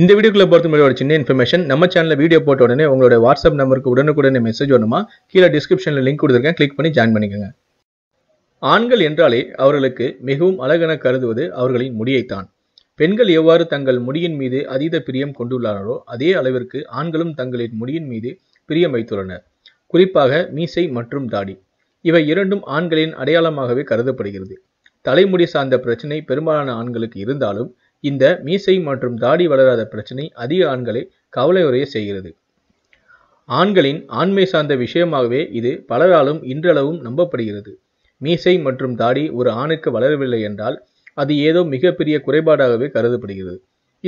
இந்த வீடியோக்குள்ள பொறுத்த மாதிரி ஒரு சின்ன இன்ஃபர்மேஷன் நம்ம சேனலில் வீடியோ போட்ட உடனே உங்களோட வாட்ஸ்அப் நம்பருக்கு உடனுக்குடனே மெசேஜ் வரணுமா கீழே டிஸ்கிரிப்ஷனில் லிங்க் கொடுத்துருக்கேன் கிளிக் பண்ணி ஜாயின் பண்ணிக்கோங்க ஆண்கள் என்றாலே அவர்களுக்கு மிகவும் அழகென கருதுவது அவர்களின் முடியைத்தான் பெண்கள் எவ்வாறு தங்கள் முடியின் மீது அதீத பிரியம் கொண்டுள்ளாரோ அதே அளவிற்கு ஆண்களும் தங்களின் முடியின் மீது பிரியம் வைத்துள்ளனர் குறிப்பாக மீசை மற்றும் தாடி இவை இரண்டும் ஆண்களின் அடையாளமாகவே கருதப்படுகிறது தலைமுடி சார்ந்த பிரச்சனை பெரும்பாலான ஆண்களுக்கு இருந்தாலும் இந்த மீசை மற்றும் தாடி வளராத பிரச்சனை அதிக ஆண்களை கவலையுறைய செய்கிறது ஆண்களின் ஆண்மை சார்ந்த விஷயமாகவே இது பலராலும் இன்றளவும் நம்பப்படுகிறது மீசை மற்றும் தாடி ஒரு ஆணுக்கு வளரவில்லை என்றால் அது ஏதோ மிகப்பெரிய குறைபாடாகவே கருதப்படுகிறது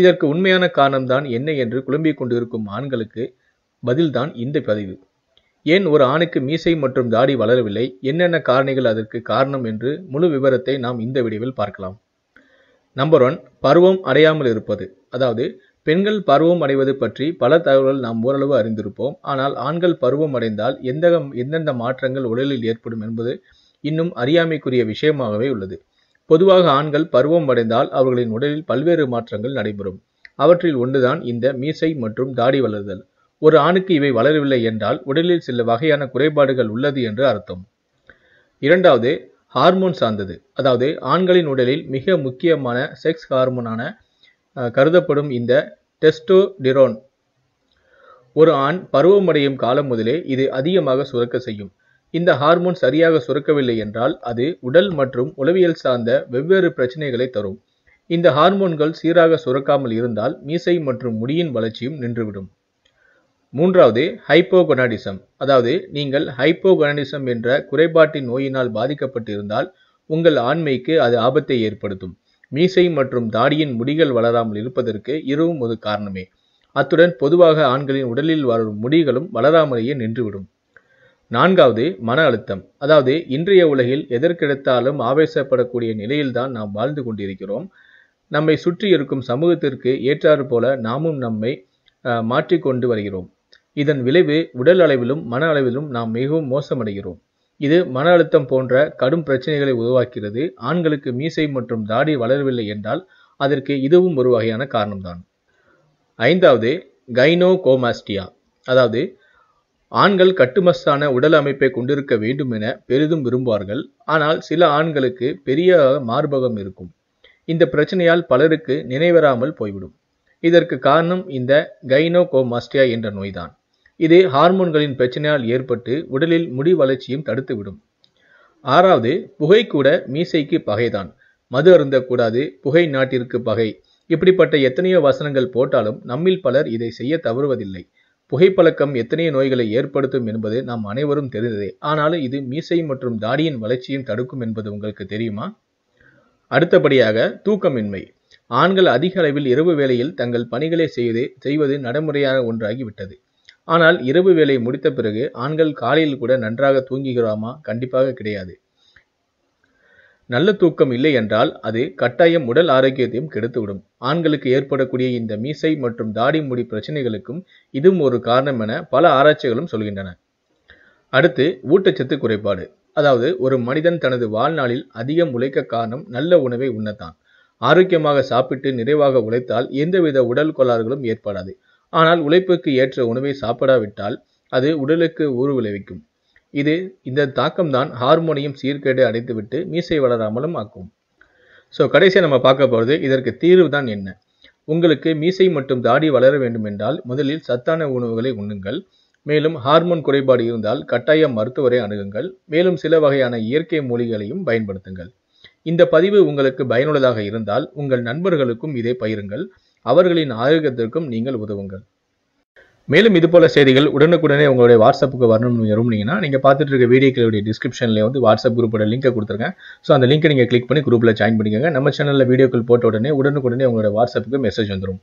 இதற்கு உண்மையான காரணம்தான் என்ன என்று குழம்பிக் கொண்டிருக்கும் ஆண்களுக்கு பதில்தான் இந்த பதிவு ஏன் ஒரு ஆணுக்கு மீசை மற்றும் தாடி வளரவில்லை என்னென்ன காரணிகள் அதற்கு காரணம் என்று முழு விவரத்தை நாம் இந்த வீடியோவில் பார்க்கலாம் நம்பர் ஒன் பருவம் அடையாமல் இருப்பது அதாவது பெண்கள் பருவம் அடைவது பற்றி பல தகவல்கள் நாம் ஓரளவு அறிந்திருப்போம் ஆனால் ஆண்கள் பருவம் அடைந்தால் எந்த எந்தெந்த மாற்றங்கள் உடலில் ஏற்படும் என்பது இன்னும் அறியாமைக்குரிய விஷயமாகவே உள்ளது பொதுவாக ஆண்கள் பருவம் அடைந்தால் அவர்களின் உடலில் பல்வேறு மாற்றங்கள் நடைபெறும் அவற்றில் ஒன்றுதான் இந்த மீசை மற்றும் தாடி வளர்தல் ஒரு ஆணுக்கு இவை வளரவில்லை என்றால் உடலில் சில வகையான குறைபாடுகள் உள்ளது என்று அர்த்தம் இரண்டாவது ஹார்மோன் சார்ந்தது அதாவது ஆண்களின் உடலில் மிக முக்கியமான செக்ஸ் ஹார்மோனான கருதப்படும் இந்த டெஸ்டோடிரோன் ஒரு ஆண் பருவமடையும் காலம் முதலே இது அதிகமாக சுரக்க செய்யும் இந்த ஹார்மோன் சரியாக சுரக்கவில்லை என்றால் அது உடல் மற்றும் உளவியல் சார்ந்த வெவ்வேறு பிரச்சனைகளை தரும் இந்த ஹார்மோன்கள் சீராக சுரக்காமல் இருந்தால் மீசை மற்றும் முடியின் வளர்ச்சியும் நின்றுவிடும் மூன்றாவது ஹைப்போகொனாடிசம் அதாவது நீங்கள் ஹைப்போகொனாடிசம் என்ற குறைபாட்டின் நோயினால் பாதிக்கப்பட்டிருந்தால் உங்கள் ஆண்மைக்கு அது ஆபத்தை ஏற்படுத்தும் மீசை மற்றும் தாடியின் முடிகள் வளராமல் இருப்பதற்கு இருவும் ஒரு காரணமே அத்துடன் பொதுவாக ஆண்களின் உடலில் வளரும் முடிகளும் வளராமலேயே நின்றுவிடும் நான்காவது மன அழுத்தம் அதாவது இன்றைய உலகில் எதற்கெடுத்தாலும் ஆவேசப்படக்கூடிய நிலையில்தான் நாம் வாழ்ந்து கொண்டிருக்கிறோம் நம்மை சுற்றி இருக்கும் சமூகத்திற்கு ஏற்றாறு போல நாமும் நம்மை மாற்றிக்கொண்டு வருகிறோம் இதன் விளைவு உடல் அளவிலும் மன அளவிலும் நாம் மிகவும் மோசமடைகிறோம் இது மன அழுத்தம் போன்ற கடும் பிரச்சனைகளை உருவாக்கிறது ஆண்களுக்கு மீசை மற்றும் தாடி வளரவில்லை என்றால் அதற்கு இதுவும் ஒரு வகையான காரணம்தான் ஐந்தாவது கைனோ கோமாஸ்டியா அதாவது ஆண்கள் கட்டுமஸ்தான உடல் அமைப்பை கொண்டிருக்க வேண்டும் என பெரிதும் விரும்புவார்கள் ஆனால் சில ஆண்களுக்கு பெரிய மார்பகம் இருக்கும் இந்த பிரச்சனையால் பலருக்கு நினைவராமல் போய்விடும் இதற்கு காரணம் இந்த கைனோகோமாஸ்டியா என்ற நோய்தான் இது ஹார்மோன்களின் பிரச்சனையால் ஏற்பட்டு உடலில் முடி வளர்ச்சியும் தடுத்துவிடும் ஆறாவது புகை கூட மீசைக்கு பகைதான் மது அருந்தக்கூடாது புகை நாட்டிற்கு பகை இப்படிப்பட்ட எத்தனையோ வசனங்கள் போட்டாலும் நம்மில் பலர் இதை செய்ய தவறுவதில்லை புகைப்பழக்கம் எத்தனையோ நோய்களை ஏற்படுத்தும் என்பது நாம் அனைவரும் தெரிந்ததே ஆனாலும் இது மீசை மற்றும் தாடியின் வளர்ச்சியும் தடுக்கும் என்பது உங்களுக்கு தெரியுமா அடுத்தபடியாக தூக்கமின்மை ஆண்கள் அதிக அளவில் இரவு வேளையில் தங்கள் பணிகளை செய்து செய்வது நடைமுறையாக ஒன்றாகிவிட்டது ஆனால் இரவு வேலை முடித்த பிறகு ஆண்கள் காலையில் கூட நன்றாக தூங்குகிறோமா கண்டிப்பாக கிடையாது நல்ல தூக்கம் இல்லை என்றால் அது கட்டாயம் உடல் ஆரோக்கியத்தையும் கெடுத்துவிடும் ஆண்களுக்கு ஏற்படக்கூடிய இந்த மீசை மற்றும் தாடி முடி பிரச்சனைகளுக்கும் இதுவும் ஒரு காரணம் என பல ஆராய்ச்சிகளும் சொல்கின்றன அடுத்து ஊட்டச்சத்து குறைபாடு அதாவது ஒரு மனிதன் தனது வாழ்நாளில் அதிகம் உழைக்க காரணம் நல்ல உணவை உண்ணத்தான் ஆரோக்கியமாக சாப்பிட்டு நிறைவாக உழைத்தால் எந்தவித உடல் கோளாறுகளும் ஏற்படாது ஆனால் உழைப்புக்கு ஏற்ற உணவை சாப்பிடாவிட்டால் அது உடலுக்கு ஊறு விளைவிக்கும் இது இந்த தாக்கம்தான் ஹார்மோனியம் சீர்கேடு அடைத்துவிட்டு மீசை வளராமலும் ஆக்கும் ஸோ கடைசியாக நம்ம பார்க்க போகிறது இதற்கு தீர்வு தான் என்ன உங்களுக்கு மீசை மற்றும் தாடி வளர வேண்டும் என்றால் முதலில் சத்தான உணவுகளை உண்ணுங்கள் மேலும் ஹார்மோன் குறைபாடு இருந்தால் கட்டாயம் மருத்துவரை அணுகுங்கள் மேலும் சில வகையான இயற்கை மொழிகளையும் பயன்படுத்துங்கள் இந்த பதிவு உங்களுக்கு பயனுள்ளதாக இருந்தால் உங்கள் நண்பர்களுக்கும் இதை பயிருங்கள் அவர்களின் ஆரோக்கியத்திற்கும் நீங்கள் உதவுங்கள் மேலும் இது போல செய்திகள் உடனுக்குடனே உங்களுடைய வாட்ஸ்அப்புக்கு வரணும்னு விரும்புனீங்கன்னா நீங்கள் பார்த்துட்டு இருக்க வீடியோக்களுடைய டிஸ்கிரிப்ஷனில் வந்து வாட்ஸ்அப் குரூப்போட லிங்கை கொடுத்துருக்கேன் ஸோ அந்த லிங்க்கை நீங்கள் கிளிக் பண்ணி குரூப்பில் ஜாயின் பண்ணிக்கோங்க நம்ம சேனலில் வீடியோக்கள் போட்ட உடனே உடனுக்குடனே உங்களுடைய வாட்ஸ்அப்புக்கு மெசேஜ் வந்துடும்